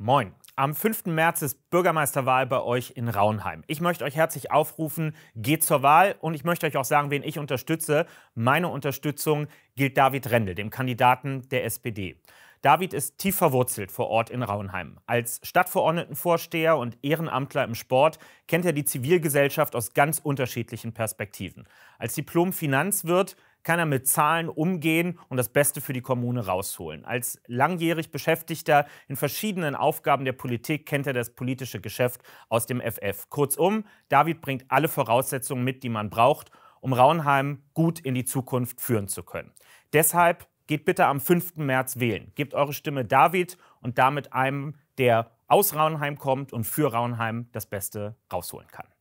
Moin. Am 5. März ist Bürgermeisterwahl bei euch in Raunheim. Ich möchte euch herzlich aufrufen, geht zur Wahl und ich möchte euch auch sagen, wen ich unterstütze. Meine Unterstützung gilt David Rendel, dem Kandidaten der SPD. David ist tief verwurzelt vor Ort in Raunheim. Als Stadtverordnetenvorsteher und Ehrenamtler im Sport kennt er die Zivilgesellschaft aus ganz unterschiedlichen Perspektiven. Als Diplom-Finanzwirt kann er mit Zahlen umgehen und das Beste für die Kommune rausholen. Als langjährig Beschäftigter in verschiedenen Aufgaben der Politik kennt er das politische Geschäft aus dem FF. Kurzum, David bringt alle Voraussetzungen mit, die man braucht, um Raunheim gut in die Zukunft führen zu können. Deshalb geht bitte am 5. März wählen. Gebt eure Stimme David und damit einem, der aus Raunheim kommt und für Raunheim das Beste rausholen kann.